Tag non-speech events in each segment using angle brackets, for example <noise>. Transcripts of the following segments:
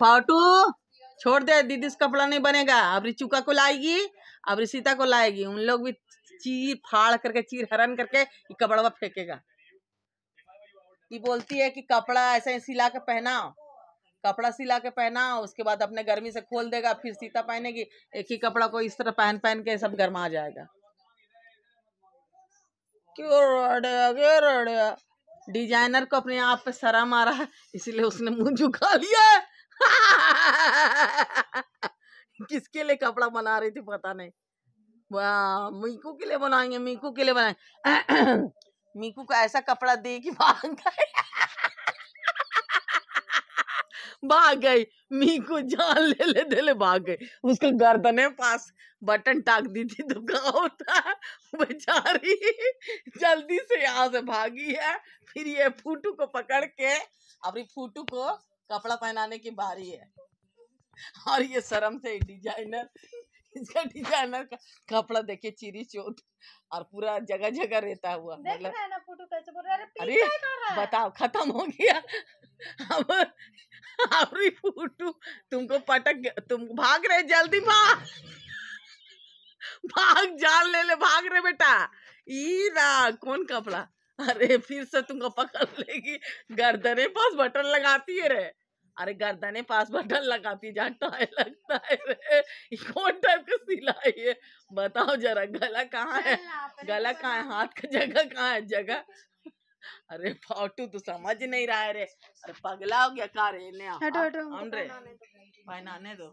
फाउटू छोड़ दे दीदी से कपड़ा नहीं बनेगा अब रिचुका को लाएगी अब रिशिता को लाएगी उन लोग भी चीर फाड़ करके चीर हरन करके कपड़ा फेंकेगा ये बोलती है कि कपड़ा ऐसे सिला के पहनाओ कपड़ा सिला के पहनाओ उसके बाद अपने गर्मी से खोल देगा फिर सीता पहनेगी एक ही कपड़ा को इस तरह पहन पहन के सब गर्मा जाएगा क्यों रोडेगा क्यों डिजाइनर को अपने आप पे शर्म आ रहा है इसीलिए उसने मुंह झुका लिया है किसके लिए कपड़ा बना रही थी पता नहीं वाह मीकू के लिए बनाएंगे मीकू के लिए बनाए <clears throat> मीकू को ऐसा कपड़ा दे कि भाग गए भाग गई मीकू जान ले ले दे ले भाग गई उसका गर्दने पास बटन टाक दी थी तो कहा होता बेचारी जल्दी से यहाँ से भागी है फिर ये फूटू को पकड़ के अपनी फूटू को कपड़ा पहनाने की बारी है और ये शर्म से डिजाइनर इसका डिजाइनर का कपड़ा देखे चिरी चोट और पूरा जगह जगह रहता हुआ मतलब अरे बताओ खत्म हो गया अब अरे फोटो तुमको पटक तुम भाग रहे जल्दी भाग भाग जाल ले ले भाग रहे बेटा ई ना कौन कपड़ा अरे फिर से तुमको पकड़ लेगी गर्दने पास बटन लगाती है रे अरे गर्दने पास बटन लगाती जा टाइम लगता है रे कौन टाइप का सिलाई है बताओ जरा गला कहाँ है गला कहाँ है हाथ का जगह कहाँ है जगह अरे फाटू तो समझ नहीं रहा है रे अरे पगला हो गया कार रे ने हटो हटो हम रे पहनाने दो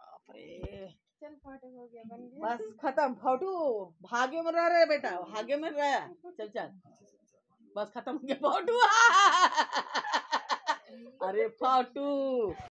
बाप रे बस खत्म फाटू भाग्य में रह रहे बेटा भाग्य में रह चल चल बस खत्म हो गया फाटू <laughs> अरे फाटू